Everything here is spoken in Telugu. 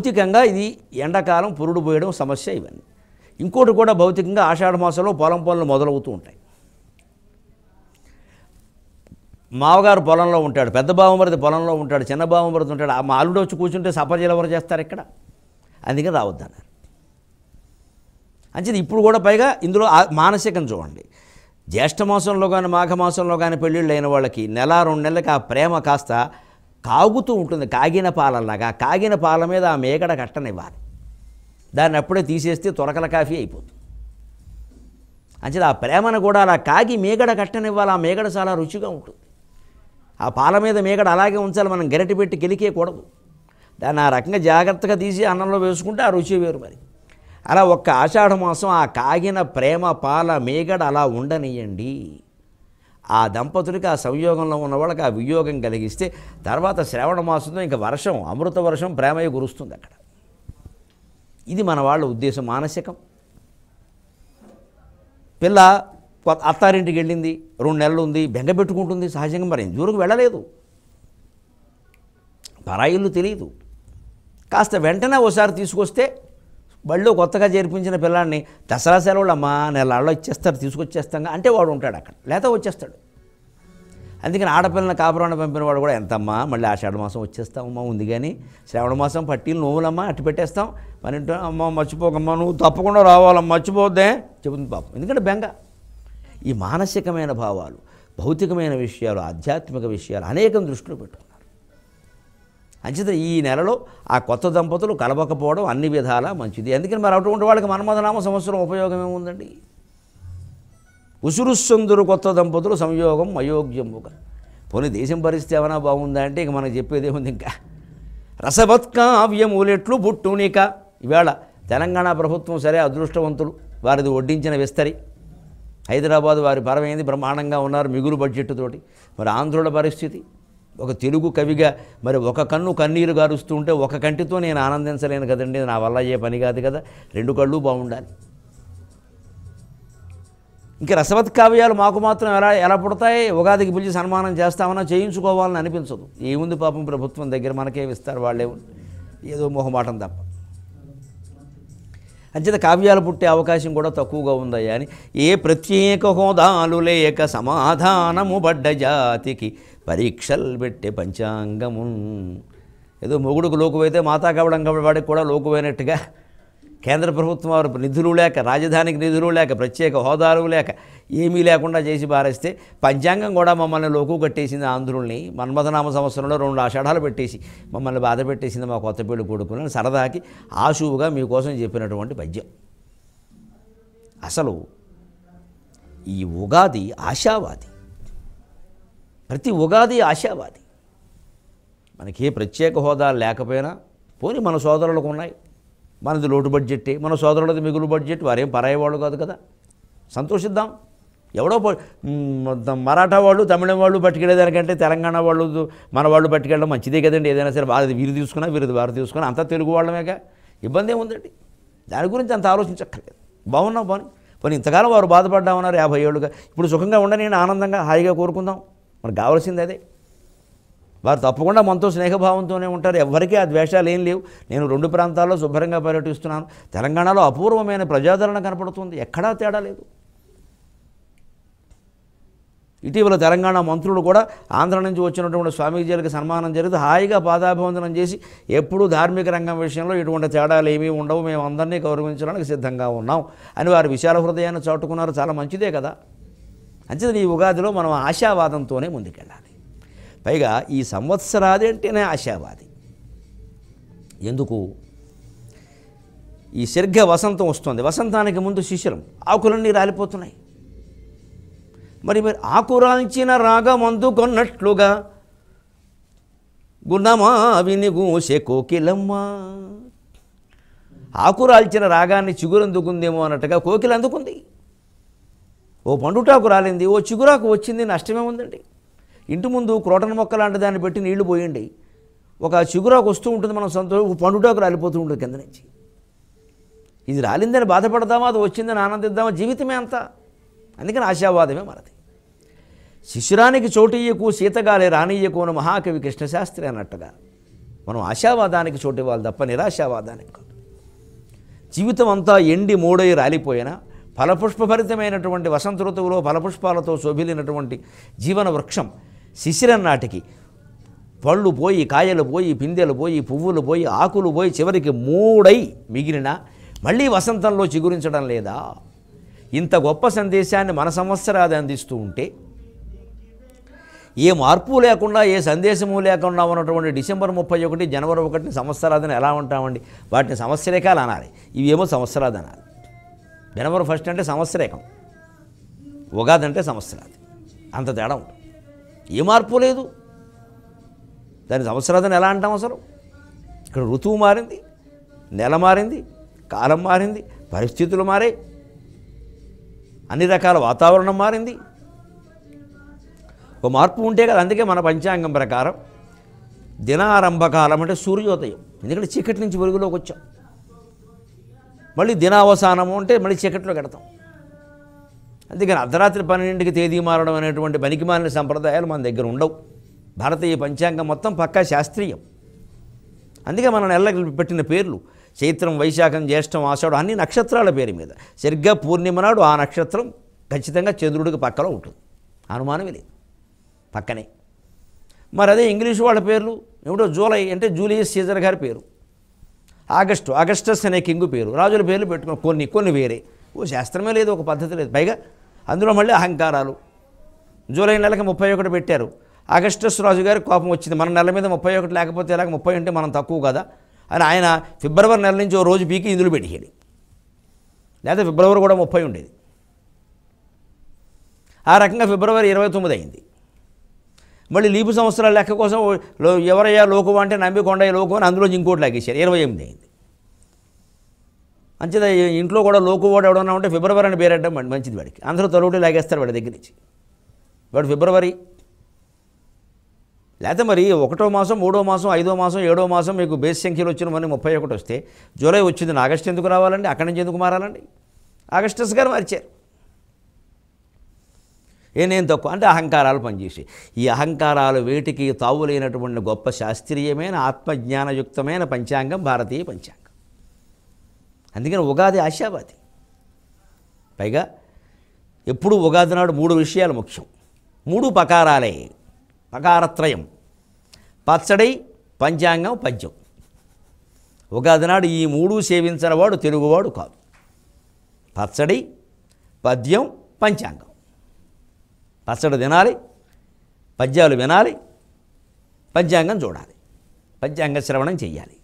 భౌతికంగా ఇది ఎండాకాలం పురుడు పోయడం సమస్య ఇవన్నీ ఇంకోటి కూడా భౌతికంగా ఆషాఢ మాసంలో పొలం పనులు మొదలవుతూ ఉంటాయి మావగారు పొలంలో ఉంటాడు పెద్ద బావమరిది పొలంలో ఉంటాడు చిన్న బావమరిది ఉంటాడు ఆ మాలుడు వచ్చి కూర్చుంటే సఫర్జీలు ఎవరు చేస్తారు ఇక్కడ అందుకని రావద్దన్నారు అంచేది ఇప్పుడు కూడా పైగా ఇందులో మానసికం చూడండి జ్యేష్ఠ మాసంలో కానీ మాఘమాసంలో కానీ పెళ్ళిళ్ళు అయిన వాళ్ళకి నెల రెండు నెలలకి ఆ ప్రేమ కాస్త కాగుతూ ఉంటుంది కాగిన పాలలాగా కాగిన పాల మీద ఆ మేకడ కట్టనివ్వాలి దాన్ని అప్పుడే తీసేస్తే తొరకల కాఫీ అయిపోతుంది అంచేది ఆ ప్రేమను కూడా అలా కాగి మేగడ కట్టనివ్వాలి ఆ మేగడ చాలా రుచిగా ఉంటుంది ఆ పాల మీద మేగడ అలాగే ఉంచాలి మనం గరిటె పెట్టి గెలికేయకూడదు దాన్ని ఆ రకంగా జాగ్రత్తగా తీసి అన్నంలో వేసుకుంటే ఆ రుచి వేరు మరి అలా ఒక్క ఆషాఢ మాసం ఆ కాగిన ప్రేమ పాల మేగడ అలా ఉండనియండి ఆ దంపతులకి ఆ సంయోగంలో ఉన్న వాళ్ళకి ఆ వియోగం కలిగిస్తే తర్వాత శ్రావణ మాసంతో ఇంకా వర్షం అమృత వర్షం ప్రేమయ్య కురుస్తుంది అక్కడ ఇది మన వాళ్ళ ఉద్దేశం మానసికం పిల్ల అత్తారింటికి వెళ్ళింది రెండు నెలలు ఉంది బెంగ పెట్టుకుంటుంది సహజంగా మరి దూరం వెళ్ళలేదు పరాయిల్లు తెలియదు కాస్త వెంటనే ఓసారి తీసుకొస్తే బళ్ళు కొత్తగా చేర్పించిన పిల్లాన్ని దసరా సెలవులు అమ్మా నెలలో ఇచ్చేస్తాడు తీసుకొచ్చేస్తాం అంటే వాడు ఉంటాడు అక్కడ లేదా వచ్చేస్తాడు అందుకని ఆడపిల్లని కాపురాన్ని పంపిన వాడు కూడా ఎంతమ్మా మళ్ళీ ఆషాఢ మాసం వచ్చేస్తామమ్మా ఉంది కానీ శ్రావణ మాసం పట్టీలు నువ్వులమ్మా అట్టి పెట్టేస్తాం మన ఇంట్లో అమ్మ మర్చిపోకమ్మా నువ్వు తప్పకుండా రావాలమ్మా మర్చిపోద్దే చెబుతుంది పాపం ఎందుకంటే బెంగ ఈ మానసికమైన భావాలు భౌతికమైన విషయాలు ఆధ్యాత్మిక విషయాలు అనేకం దృష్టిలో పెట్టుకో అంచేత ఈ నెలలో ఆ కొత్త దంపతులు కలవకపోవడం అన్ని విధాల మంచిది అందుకని మరి అటువంటి వాళ్ళకి మన్మధనామ సంవత్సరం ఉపయోగం ఏముందండి ఉసురుస్సందురు కొత్త దంపతులు సంయోగం ఒక పోనీ దేశం పరిస్థితి ఏమైనా బాగుందా అంటే ఇక మనకు చెప్పేది ఏముంది ఇంకా రసవత్కావ్యములెట్లు బుట్టునిక ఈవేళ తెలంగాణ ప్రభుత్వం సరే అదృష్టవంతులు వారిది వడ్డించిన విస్తరి హైదరాబాద్ వారి పరమైంది బ్రహ్మాండంగా ఉన్నారు మిగులు బడ్జెట్ తోటి మరి ఆంధ్రుల పరిస్థితి ఒక తెలుగు కవిగా మరి ఒక కన్ను కన్నీరు గారుస్తూ ఉంటే ఒక కంటితో నేను ఆనందించలేను కదండి నా వల్ల ఏ పని కాదు కదా రెండు కళ్ళు బాగుండాలి ఇంకా రసవత్ కావ్యాలు మాకు మాత్రం ఎలా ఎలా పుడతాయి ఉగాదికి పిలిచి సన్మానం చేస్తామన్నా చేయించుకోవాలని అనిపించదు ఏముంది పాపం ప్రభుత్వం దగ్గర మనకే ఇస్తారు వాళ్ళే ఏదో మొహమాటం తప్ప అంచేత కావ్యాలు పుట్టే అవకాశం కూడా తక్కువగా ఉందయ్యా అని ఏ ప్రత్యేక హోదాలు లేక సమాధానము పడ్డ జాతికి పరీక్షలు పెట్టే పంచాంగమున్ ఏదో మొగుడుకు లోకువైతే మాతా కాబట్టి వాడికి కూడా లోకువైనట్టుగా కేంద్ర ప్రభుత్వం వారు నిధులు లేక రాజధానికి నిధులు లేక ప్రత్యేక హోదాలు లేక ఏమీ లేకుండా చేసి పారేస్తే పంచాంగం కూడా మమ్మల్ని లోకు కట్టేసింది ఆంధ్రుల్ని మన్మథనామ సంవత్సరంలో రెండు ఆషాఢాలు పెట్టేసి మమ్మల్ని బాధ పెట్టేసింది మా కొత్త పేడు కొడుకుని సరదాకి ఆశువుగా మీకోసం చెప్పినటువంటి పద్యం అసలు ఈ ఉగాది ఆశావాది ప్రతి ఉగాది ఆశావాది మనకి ప్రత్యేక హోదా లేకపోయినా పోని మన సోదరులకు ఉన్నాయి మనది లోటు బడ్జెట్టే మన సోదరులది మిగులు బడ్జెట్ వారేం పరాయి వాళ్ళు కాదు కదా సంతోషిద్దాం ఎవడో మరాఠా వాళ్ళు తమిళం వాళ్ళు పట్టుకెళ్ళేదానికంటే తెలంగాణ వాళ్ళు మన వాళ్ళు పట్టుకెళ్ళడం మంచిదే కదండి ఏదైనా సరే వారిది వీరు తీసుకున్నా వీరిది వారు తీసుకున్నా అంతా తెలుగు వాళ్ళమేగా ఇబ్బంది ఏముందండి దాని గురించి అంత ఆలోచించక్కర్లేదు బాగున్నాం బాగున్నాం పోనీ ఇంతకాలం వారు బాధపడ్డామన్నారు యాభై ఏళ్ళుగా ఇప్పుడు సుఖంగా ఉండని ఆనందంగా హాయిగా కోరుకుందాం మనకు కావాల్సింది అదే వారు తప్పకుండా మనతో స్నేహభావంతోనే ఉంటారు ఎవరికీ ఆ ద్వేషాలు ఏం లేవు నేను రెండు ప్రాంతాల్లో శుభ్రంగా పర్యటిస్తున్నాను తెలంగాణలో అపూర్వమైన ప్రజాదరణ కనపడుతుంది ఎక్కడా తేడా లేదు ఇటీవల తెలంగాణ మంత్రులు కూడా ఆంధ్ర నుంచి వచ్చినటువంటి స్వామీజీలకు సన్మానం జరిగి హాయిగా పాదాభివందనం చేసి ఎప్పుడూ ధార్మిక రంగం విషయంలో ఇటువంటి తేడాలు ఏమీ ఉండవు మేము అందరినీ గౌరవించడానికి సిద్ధంగా ఉన్నాం అని వారు విశాల హృదయాన్ని చాటుకున్నారు చాలా మంచిదే కదా అంచేత ఈ ఉగాదిలో మనం ఆశావాదంతోనే ముందుకెళ్ళాలి పైగా ఈ సంవత్సరాది అంటేనే ఆశావాది ఎందుకు ఈ శీర్ఘ వసంతం వస్తుంది వసంతానికి ముందు శిశిరం ఆకులన్నీ రాలిపోతున్నాయి మరి మరి ఆకురాల్చిన రాగమందు కొన్నట్లుగా గుణమా వినిగూసే కోకిలమ్మ ఆకురాల్చిన రాగాన్ని చిగురు అందుకుందేమో అన్నట్టుగా కోకిలు అందుకుంది ఓ పండుటాకు రాలింది ఓ చిగురాకు వచ్చింది నష్టమే ఉందండి ఇంటి ముందు క్రోటన్ మొక్క లాంటి దాన్ని పెట్టి నీళ్లు పోయండి ఒక చిగురాకు వస్తూ ఉంటుంది మనం సంతోషం పండుటాకు రాలిపోతూ ఉంటుంది కింద నుంచి ఇది రాలిందని బాధపడదామా అది వచ్చిందని ఆనందిద్దామా జీవితమే అంత అందుకని ఆశావాదమే మనది శిశురానికి చోటియ్యకు సీతగాలే రానియ్యకు అని మహాకవి కృష్ణశాస్త్రి అన్నట్టుగా మనం ఆశావాదానికి ఇవ్వాలి తప్ప నిరాశావాదానికి జీవితం అంతా ఎండి మూడై రాలిపోయినా ఫలపుష్పభరితమైనటువంటి వసంత ఋతువులో ఫలపుష్పాలతో శోభిలినటువంటి జీవన వృక్షం శిశిరం నాటికి పళ్ళు పోయి కాయలు పోయి పిందెలు పోయి పువ్వులు పోయి ఆకులు పోయి చివరికి మూడై మిగిలిన మళ్ళీ వసంతంలో చిగురించడం లేదా ఇంత గొప్ప సందేశాన్ని మన సంవత్సరాది అందిస్తూ ఉంటే ఏ మార్పు లేకుండా ఏ సందేశము లేకుండా ఉన్నటువంటి డిసెంబర్ ముప్పై ఒకటి జనవరి ఒకటిని సంవత్సరాదని ఎలా ఉంటామండి వాటిని సంవత్సరకాలు అనాలి ఇవేమో సంవత్సరాదనాలి జనవరి ఫస్ట్ అంటే సంవత్సరేకం ఉగాది అంటే సంవత్సరాది అంత తేడా ఉంటుంది ఏ మార్పు లేదు దాని సంవత్సరాదని ఎలా అంటాం అసలు ఇక్కడ ఋతువు మారింది నెల మారింది కాలం మారింది పరిస్థితులు మారాయి అన్ని రకాల వాతావరణం మారింది ఒక మార్పు ఉంటే కదా అందుకే మన పంచాంగం ప్రకారం దినారంభకాలం అంటే సూర్యోదయం ఎందుకంటే చీకటి నుంచి వెలుగులోకి వచ్చాం మళ్ళీ దినావసానము అంటే మళ్ళీ చీకట్లో కడతాం అందుకని అర్ధరాత్రి పన్నెండుకి తేదీ మారడం అనేటువంటి మారిన సంప్రదాయాలు మన దగ్గర ఉండవు భారతీయ పంచాంగం మొత్తం పక్కా శాస్త్రీయం అందుకే మన నెలలకు పెట్టిన పేర్లు చైత్రం వైశాఖం జ్యేష్టం ఆషాఢం అన్ని నక్షత్రాల పేరు మీద సరిగ్గా పూర్ణిమ నాడు ఆ నక్షత్రం ఖచ్చితంగా చంద్రుడికి పక్కలో ఉంటుంది అనుమానమే లేదు పక్కనే మరి అదే ఇంగ్లీష్ వాళ్ళ పేర్లు ఏమిటో జూలై అంటే జూలియస్ సీజర్ గారి పేరు ఆగస్టు అగస్టస్ అనే కింగు పేరు రాజుల పేర్లు పెట్టుకున్న కొన్ని కొన్ని వేరే ఓ శాస్త్రమే లేదు ఒక పద్ధతి లేదు పైగా అందులో మళ్ళీ అహంకారాలు జూలై నెలకి ముప్పై ఒకటి పెట్టారు అగస్టస్ రాజు కోపం వచ్చింది మన నెల మీద ముప్పై ఒకటి లేకపోతే ఇలాగ ముప్పై ఉంటే మనం తక్కువ కదా అని ఆయన ఫిబ్రవరి నెల నుంచి ఓ రోజు పీకి ఇందులో పెట్టేది లేదా ఫిబ్రవరి కూడా ముప్పై ఉండేది ఆ రకంగా ఫిబ్రవరి ఇరవై తొమ్మిది అయింది మళ్ళీ లీపు సంవత్సరాల లెక్క కోసం ఎవరయ్యా లోకం అంటే నమ్మి కొండయ్య లోకం అని అందులో ఇంకోటి లాగేశారు ఇరవై ఎనిమిది అయింది అంచేత ఇంట్లో కూడా లోకు వాడు ఎవడన్నా ఉంటే ఫిబ్రవరి అని పేరడ్డం మంచిది వాడికి అందరూ తొలటి లాగేస్తారు వాడి దగ్గర నుంచి వాడు ఫిబ్రవరి లేకపోతే మరి ఒకటో మాసం మూడో మాసం ఐదో మాసం ఏడో మాసం మీకు బేస్ సంఖ్యలు వచ్చిన మన ముప్పై ఒకటి వస్తే జూలై వచ్చింది ఆగస్టు ఎందుకు రావాలండి అక్కడి నుంచి ఎందుకు మారాలండి ఆగస్టస్ గారు మార్చారు ఏనేం తక్కువ అంటే అహంకారాలు పనిచేసి ఈ అహంకారాలు వేటికి తావులైనటువంటి గొప్ప శాస్త్రీయమైన ఆత్మజ్ఞానయుక్తమైన పంచాంగం భారతీయ పంచాంగం అందుకని ఉగాది ఆశావాది పైగా ఎప్పుడు ఉగాది నాడు మూడు విషయాలు ముఖ్యం మూడు పకారాలే పకారత్రయం పచ్చడి పంచాంగం పద్యం ఉగాది నాడు ఈ మూడు సేవించిన వాడు తెలుగువాడు కాదు పచ్చడి పద్యం పంచాంగం పచ్చడి తినాలి పద్యాలు వినాలి పద్యాంగం చూడాలి పద్యాంగ శ్రవణం చెయ్యాలి